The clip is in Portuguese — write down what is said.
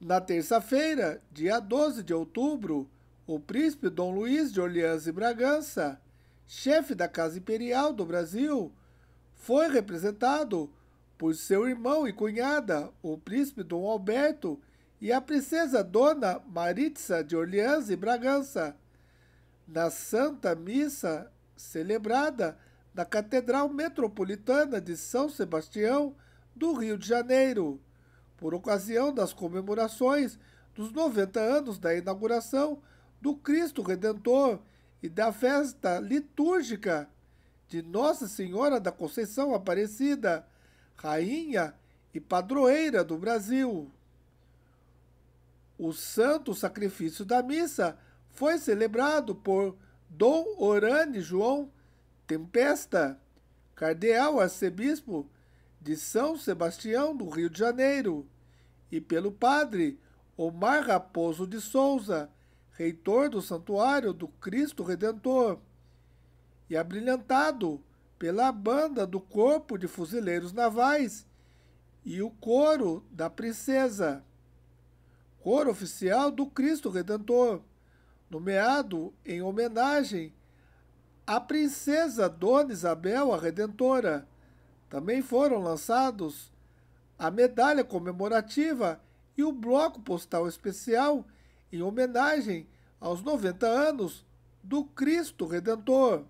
Na terça-feira, dia 12 de outubro, o príncipe Dom Luís de Orleans e Bragança, chefe da Casa Imperial do Brasil, foi representado por seu irmão e cunhada, o príncipe Dom Alberto, e a princesa Dona Maritza de Orleans e Bragança, na Santa Missa celebrada na Catedral Metropolitana de São Sebastião do Rio de Janeiro por ocasião das comemorações dos 90 anos da inauguração do Cristo Redentor e da festa litúrgica de Nossa Senhora da Conceição Aparecida, rainha e padroeira do Brasil. O santo sacrifício da missa foi celebrado por Dom Orane João Tempesta, cardeal arcebispo de São Sebastião, do Rio de Janeiro, e pelo padre Omar Raposo de Souza, reitor do Santuário do Cristo Redentor, e abrilhantado pela banda do Corpo de Fuzileiros Navais e o coro da Princesa, coro oficial do Cristo Redentor, nomeado em homenagem à Princesa Dona Isabel a Redentora também foram lançados a medalha comemorativa e o bloco postal especial em homenagem aos 90 anos do Cristo Redentor.